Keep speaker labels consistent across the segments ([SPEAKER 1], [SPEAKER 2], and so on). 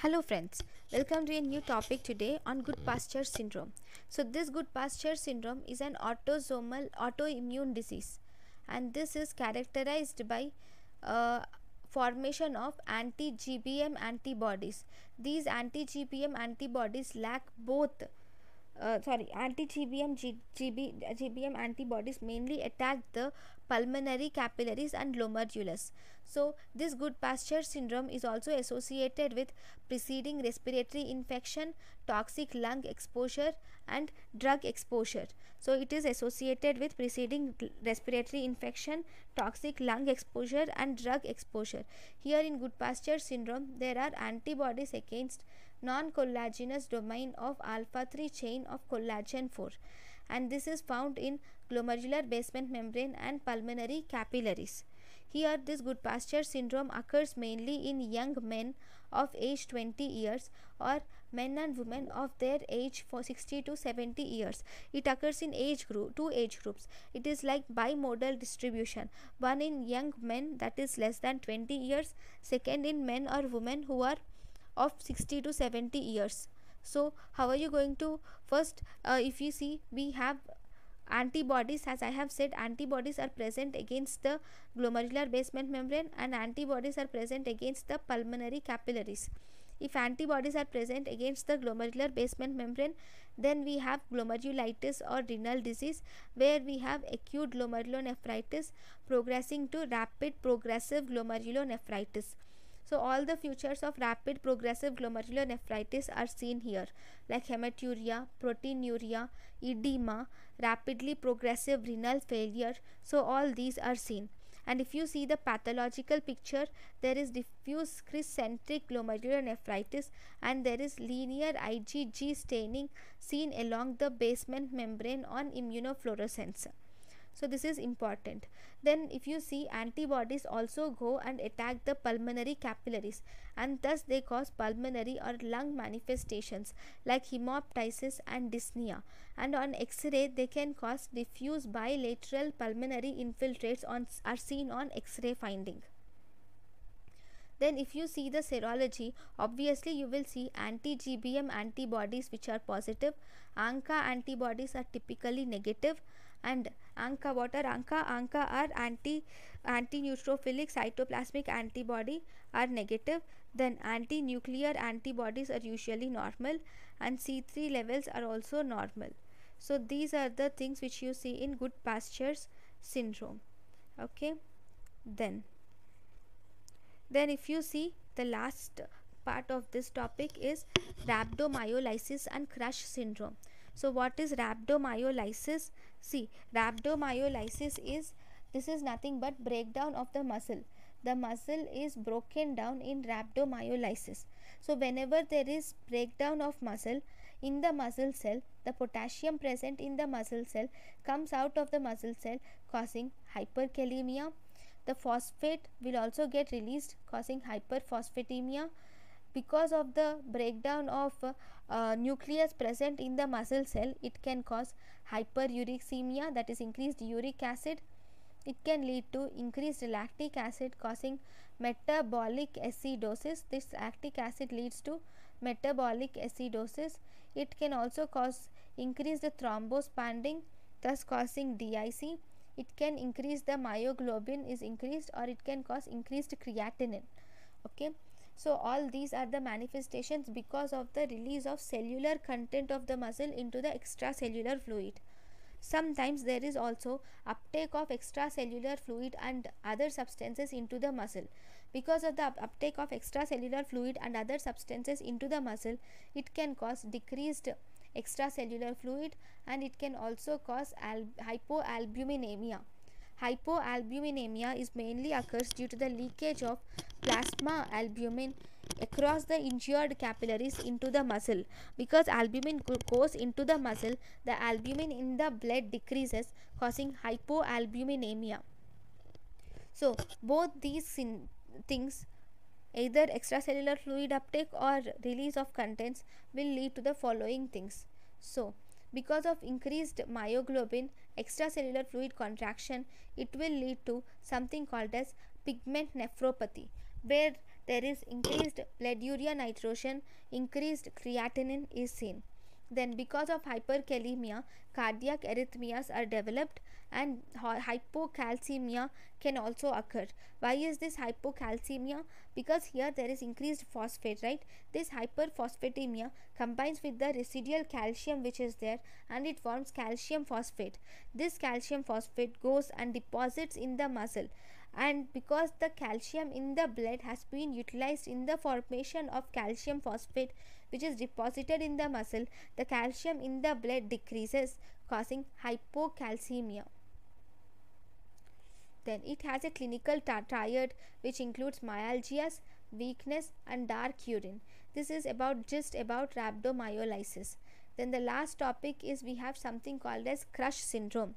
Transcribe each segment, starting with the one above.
[SPEAKER 1] Hello friends, welcome to a new topic today on good pasture syndrome. So this good pasture syndrome is an autosomal autoimmune disease and this is characterized by uh, formation of anti-GBM antibodies. These anti-GBM antibodies lack both uh, sorry anti-GBM GB, GBM antibodies mainly attack the pulmonary capillaries and glomerulus. So this good pasture syndrome is also associated with preceding respiratory infection, toxic lung exposure and drug exposure. So it is associated with preceding respiratory infection, toxic lung exposure and drug exposure. Here in good pasture syndrome there are antibodies against non-collagenous domain of alpha 3 chain of collagen 4 and this is found in glomerular basement membrane and pulmonary capillaries. Here, this good pasture syndrome occurs mainly in young men of age 20 years or men and women of their age for 60 to 70 years. It occurs in age group, two age groups. It is like bimodal distribution. One in young men that is less than 20 years, second in men or women who are of 60 to 70 years. So, how are you going to first uh, if you see we have antibodies as i have said antibodies are present against the glomerular basement membrane and antibodies are present against the pulmonary capillaries if antibodies are present against the glomerular basement membrane then we have glomerulitis or renal disease where we have acute glomerulonephritis progressing to rapid progressive glomerulonephritis so all the features of rapid progressive glomerular nephritis are seen here like hematuria, proteinuria, edema, rapidly progressive renal failure. So all these are seen. And if you see the pathological picture, there is diffuse crescentic glomerular nephritis and there is linear IgG staining seen along the basement membrane on immunofluorescence so this is important then if you see antibodies also go and attack the pulmonary capillaries and thus they cause pulmonary or lung manifestations like hemoptysis and dyspnea and on x-ray they can cause diffuse bilateral pulmonary infiltrates on are seen on x-ray finding then if you see the serology obviously you will see anti-GBM antibodies which are positive ANCA antibodies are typically negative and ANCA what are ANCA? ANCA are anti anti-neutrophilic cytoplasmic antibody are negative then anti-nuclear antibodies are usually normal and C3 levels are also normal. So these are the things which you see in good pastures syndrome. Okay, then then if you see the last part of this topic is rhabdomyolysis and crush syndrome so what is rhabdomyolysis see rhabdomyolysis is this is nothing but breakdown of the muscle the muscle is broken down in rhabdomyolysis so whenever there is breakdown of muscle in the muscle cell the potassium present in the muscle cell comes out of the muscle cell causing hyperkalemia the phosphate will also get released causing hyperphosphatemia because of the breakdown of uh, uh, nucleus present in the muscle cell it can cause hyperuricemia that is increased uric acid it can lead to increased lactic acid causing metabolic acidosis this lactic acid leads to metabolic acidosis it can also cause increased thrombospanding thus causing DIC it can increase the myoglobin is increased or it can cause increased creatinine okay so all these are the manifestations because of the release of cellular content of the muscle into the extracellular fluid sometimes there is also uptake of extracellular fluid and other substances into the muscle because of the uptake of extracellular fluid and other substances into the muscle it can cause decreased extracellular fluid and it can also cause hypoalbuminemia. Hypoalbuminemia is mainly occurs due to the leakage of plasma albumin across the injured capillaries into the muscle. Because albumin goes into the muscle, the albumin in the blood decreases causing hypoalbuminemia. So, both these things Either extracellular fluid uptake or release of contents will lead to the following things. So, because of increased myoglobin extracellular fluid contraction, it will lead to something called as pigment nephropathy, where there is increased blood urea nitrogen, increased creatinine is seen then because of hyperkalemia cardiac arrhythmias are developed and hypocalcemia can also occur why is this hypocalcemia because here there is increased phosphate right this hyperphosphatemia combines with the residual calcium which is there and it forms calcium phosphate this calcium phosphate goes and deposits in the muscle and because the calcium in the blood has been utilized in the formation of calcium phosphate which is deposited in the muscle, the calcium in the blood decreases, causing hypocalcemia. Then it has a clinical triad which includes myalgias, weakness and dark urine. This is about just about rhabdomyolysis. Then the last topic is we have something called as crush syndrome.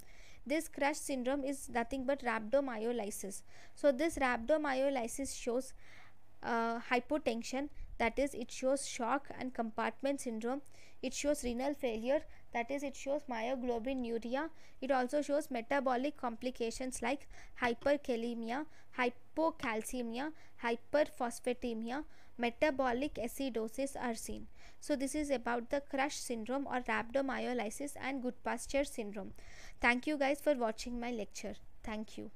[SPEAKER 1] This crush syndrome is nothing but rhabdomyolysis. So this rhabdomyolysis shows uh, hypotension that is it shows shock and compartment syndrome it shows renal failure that is it shows myoglobinuria it also shows metabolic complications like hyperkalemia hypocalcemia hyperphosphatemia metabolic acidosis are seen so this is about the crush syndrome or rhabdomyolysis and good pasture syndrome thank you guys for watching my lecture thank you